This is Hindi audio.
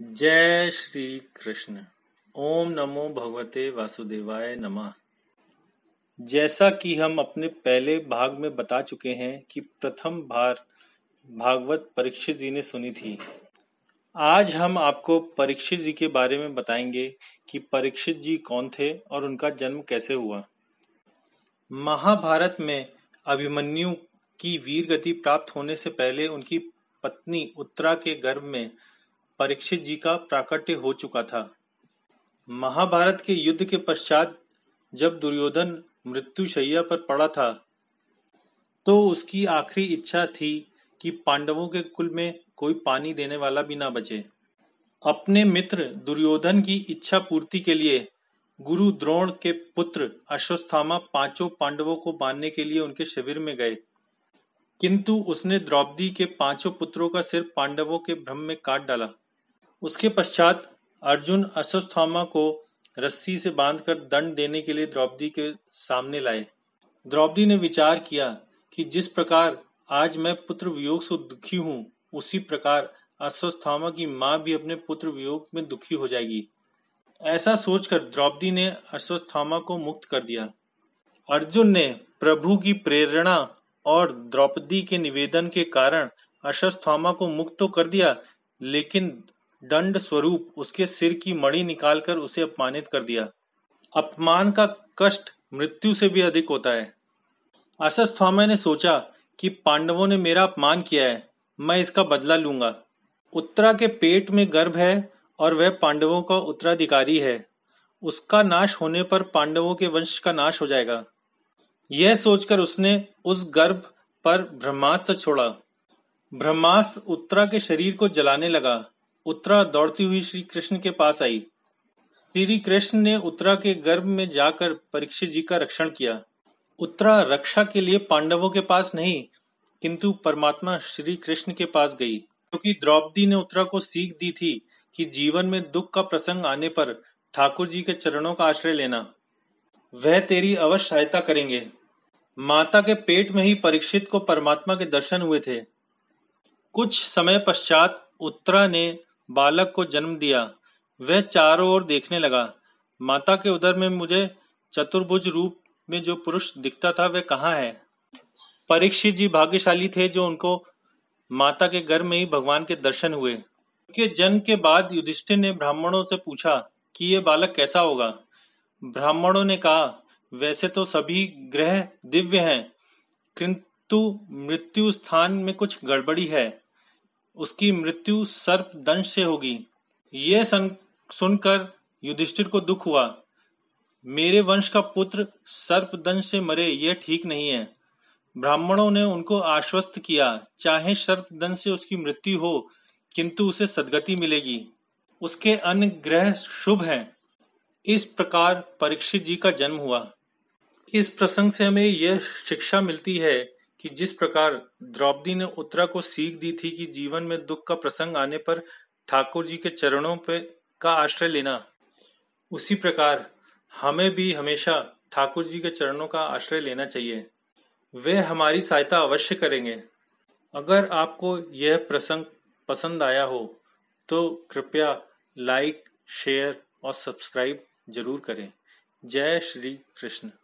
जय श्री कृष्ण ओम नमो भगवते वासुदेवाय नमः जैसा कि हम अपने पहले भाग में बता चुके हैं कि प्रथम बार भागवत परीक्षित जी ने सुनी थी आज हम आपको परीक्षित जी के बारे में बताएंगे कि परीक्षित जी कौन थे और उनका जन्म कैसे हुआ महाभारत में अभिमन्यु की वीर गति प्राप्त होने से पहले उनकी पत्नी उत्तरा के गर्भ में परीक्षित जी का प्राकट्य हो चुका था महाभारत के युद्ध के पश्चात जब दुर्योधन मृत्युशैया पर पड़ा था तो उसकी आखिरी इच्छा थी कि पांडवों के कुल में कोई पानी देने वाला भी ना बचे अपने मित्र दुर्योधन की इच्छा पूर्ति के लिए गुरु द्रोण के पुत्र अश्वस्थामा पांचों पांडवों को बांधने के लिए उनके शिविर में गए किंतु उसने द्रौपदी के पांचों पुत्रों का सिर पांडवों के भ्रम में काट डाला उसके पश्चात अर्जुन अश्वस्थामा को रस्सी से बांधकर दंड देने के लिए द्रौपदी के सामने लाए द्रौपदी ने विचार किया कि जिस प्रकार आज मैं पुत्र वियोग से दुखी हूँ उसी प्रकार अश्वस्थामा की माँ भी अपने पुत्र वियोग में दुखी हो जाएगी ऐसा सोचकर द्रौपदी ने अश्वस्थामा को मुक्त कर दिया अर्जुन ने प्रभु की प्रेरणा और द्रौपदी के निवेदन के कारण अश्वस्थामा को मुक्त तो कर दिया लेकिन दंड स्वरूप उसके सिर की मणि निकालकर उसे अपमानित कर दिया अपमान का कष्ट मृत्यु से भी अधिक होता है अशस्थामय ने सोचा कि पांडवों ने मेरा अपमान किया है मैं इसका बदला लूंगा उत्तरा के पेट में गर्भ है और वह पांडवों का उत्तराधिकारी है उसका नाश होने पर पांडवों के वंश का नाश हो जाएगा यह सोचकर उसने उस गर्भ पर ब्रह्मास्त्र छोड़ा ब्रह्मास्त्र उत्तरा के शरीर को जलाने लगा उत्तरा दौड़ती हुई श्री कृष्ण के पास आई श्री कृष्ण ने उत्तरा के गर्भ में जाकर परीक्षित जी का रक्षण किया उत्तरा रक्षा के लिए पांडवों के पास नहीं किंतु परमात्मा श्री कृष्ण के पास गई क्योंकि द्रौपदी ने उत्तरा को सीख दी थी कि जीवन में दुख का प्रसंग आने पर ठाकुर जी के चरणों का आश्रय लेना वह तेरी अवश्य सहायता करेंगे माता के पेट में ही परीक्षित को परमात्मा के दर्शन हुए थे कुछ समय पश्चात उत्तरा ने बालक को जन्म दिया वह चारों ओर देखने लगा माता के उदर में मुझे चतुर्भुज रूप में जो पुरुष दिखता था वह कहाँ है परीक्षित जी भाग्यशाली थे जो उनको माता के घर में ही भगवान के दर्शन हुए के जन्म के बाद युधिष्ठिर ने ब्राह्मणों से पूछा कि ये बालक कैसा होगा ब्राह्मणों ने कहा वैसे तो सभी ग्रह दिव्य हैं किंतु मृत्यु स्थान में कुछ गड़बड़ी है उसकी मृत्यु सर्प दंश से होगी यह सुनकर युधिष्ठिर को दुख हुआ मेरे वंश का पुत्र दंश से मरे यह ठीक नहीं है ब्राह्मणों ने उनको आश्वस्त किया चाहे सर्पदंश से उसकी मृत्यु हो किंतु उसे सदगति मिलेगी उसके अन्य ग्रह शुभ हैं इस प्रकार परीक्षित जी का जन्म हुआ इस प्रसंग से हमें यह शिक्षा मिलती है कि जिस प्रकार द्रौपदी ने उत्तरा को सीख दी थी कि जीवन में दुख का प्रसंग आने पर ठाकुर जी के चरणों पे का आश्रय लेना उसी प्रकार हमें भी हमेशा ठाकुर जी के चरणों का आश्रय लेना चाहिए वे हमारी सहायता अवश्य करेंगे अगर आपको यह प्रसंग पसंद आया हो तो कृपया लाइक शेयर और सब्सक्राइब जरूर करें जय श्री कृष्ण